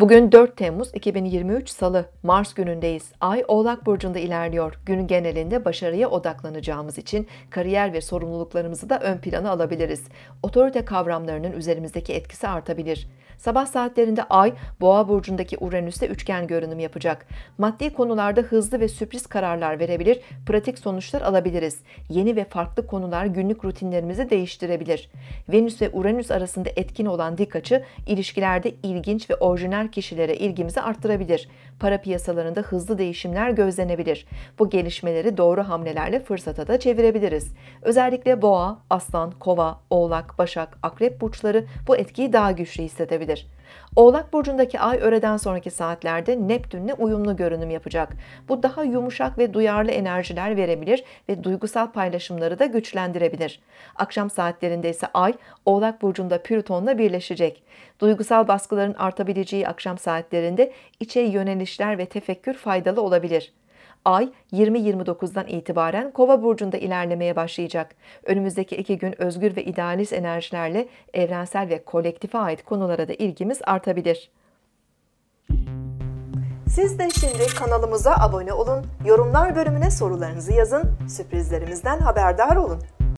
Bugün 4 Temmuz 2023 Salı, Mars günündeyiz. Ay Oğlak Burcu'nda ilerliyor. Günün genelinde başarıya odaklanacağımız için kariyer ve sorumluluklarımızı da ön plana alabiliriz. Otorite kavramlarının üzerimizdeki etkisi artabilir. Sabah saatlerinde Ay, Boğa burcundaki Uranüs'te üçgen görünüm yapacak. Maddi konularda hızlı ve sürpriz kararlar verebilir, pratik sonuçlar alabiliriz. Yeni ve farklı konular günlük rutinlerimizi değiştirebilir. Venüs ve Uranüs arasında etkin olan dik açı, ilişkilerde ilginç ve orijinal ilgilenen kişilere ilgimizi arttırabilir. Para piyasalarında hızlı değişimler gözlenebilir. Bu gelişmeleri doğru hamlelerle fırsata da çevirebiliriz. Özellikle boğa, aslan, kova, oğlak, başak, akrep burçları bu etkiyi daha güçlü hissedebilir. Oğlak burcundaki ay öğleden sonraki saatlerde Neptünle uyumlu görünüm yapacak. Bu daha yumuşak ve duyarlı enerjiler verebilir ve duygusal paylaşımları da güçlendirebilir. Akşam saatlerinde ise ay Oğlak burcunda Plüton'la birleşecek. Duygusal baskıların artabileceği akşam saatlerinde içe yönelişler ve tefekkür faydalı olabilir. Ay 20-29'dan itibaren Kova burcunda ilerlemeye başlayacak. Önümüzdeki iki gün özgür ve idealist enerjilerle evrensel ve kolektife ait konulara da ilgimiz artabilir. Siz de şimdi kanalımıza abone olun, yorumlar bölümüne sorularınızı yazın, sürprizlerimizden haberdar olun.